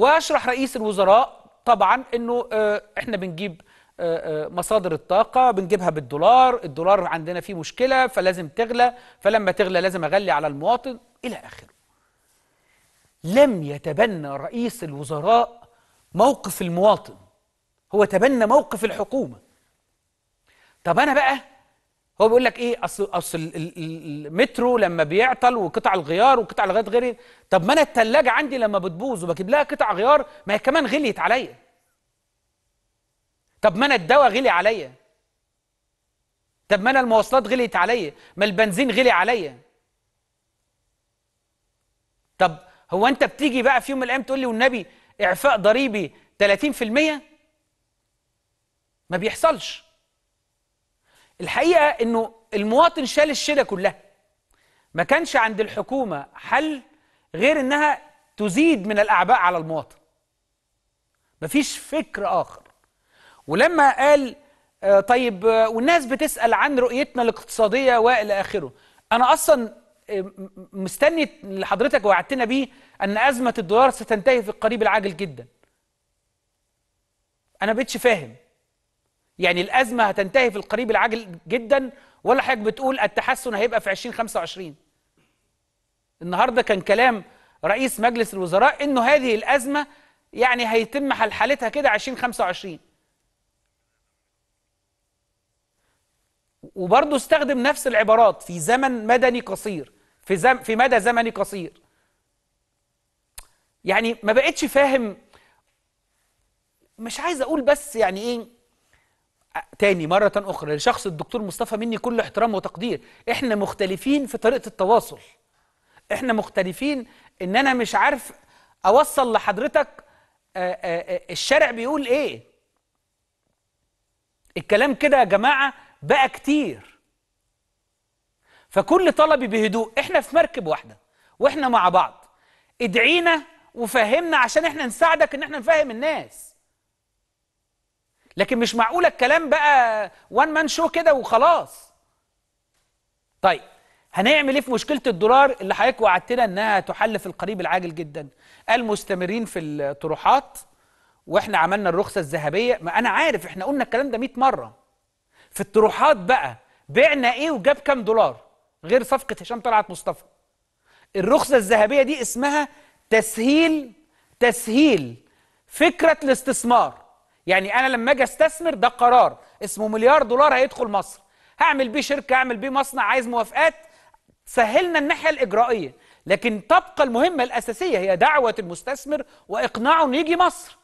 واشرح رئيس الوزراء طبعا انه آه، احنا بنجيب آه، آه، مصادر الطاقة بنجيبها بالدولار الدولار عندنا فيه مشكلة فلازم تغلى فلما تغلى لازم أغلي على المواطن إلى آخره لم يتبنى رئيس الوزراء موقف المواطن هو تبنى موقف الحكومة طب أنا بقى هو بيقول لك ايه اصل اصل المترو لما بيعطل وقطع الغيار وقطع الغيار غير طب ما انا الثلاجه عندي لما بتبوظ وبجيب لها قطع غيار ما هي كمان غليت عليا طب ما انا الدواء غلي عليا طب ما انا المواصلات غليت عليا ما البنزين غلي عليا طب هو انت بتيجي بقى في يوم من الايام تقول لي والنبي اعفاء ضريبي 30% ما بيحصلش الحقيقه انه المواطن شال الشله كلها ما كانش عند الحكومه حل غير انها تزيد من الاعباء على المواطن مفيش فكر اخر ولما قال آه، طيب آه، والناس بتسال عن رؤيتنا الاقتصاديه والى اخره انا اصلا آه، مستني اللي حضرتك وعدتنا بيه ان ازمه الدولار ستنتهي في القريب العاجل جدا انا بقتش فاهم يعني الازمه هتنتهي في القريب العاجل جدا ولا حضرتك بتقول التحسن هيبقى في 2025 النهارده كان كلام رئيس مجلس الوزراء انه هذه الازمه يعني هيتم حلحلتها كده 2025 وبرضه استخدم نفس العبارات في زمن مدني قصير في زم في مدى زمني قصير يعني ما بقتش فاهم مش عايز اقول بس يعني ايه تاني مرة أخرى لشخص الدكتور مصطفى مني كل احترام وتقدير احنا مختلفين في طريقة التواصل احنا مختلفين ان انا مش عارف اوصل لحضرتك آه، آه، آه، الشارع بيقول ايه الكلام كده يا جماعة بقى كتير فكل طلبي بهدوء احنا في مركب واحدة واحنا مع بعض ادعينا وفهمنا عشان احنا نساعدك ان احنا نفهم الناس لكن مش معقولة الكلام بقى وان مان شو كده وخلاص طيب هنعمل ايه في مشكله الدولار اللي حضرتك وعدتنا انها تحل في القريب العاجل جدا المستمرين في الطروحات واحنا عملنا الرخصه الذهبيه ما انا عارف احنا قلنا الكلام ده 100 مره في الطروحات بقى بعنا ايه وجاب كام دولار غير صفقه هشام طلعت مصطفى الرخصه الذهبيه دي اسمها تسهيل تسهيل فكره الاستثمار يعني انا لما اجي استثمر ده قرار اسمه مليار دولار هيدخل مصر هعمل بيه شركه هعمل بيه مصنع عايز موافقات سهلنا الناحيه الاجرائيه لكن تبقى المهمه الاساسيه هي دعوه المستثمر واقناعه انه يجي مصر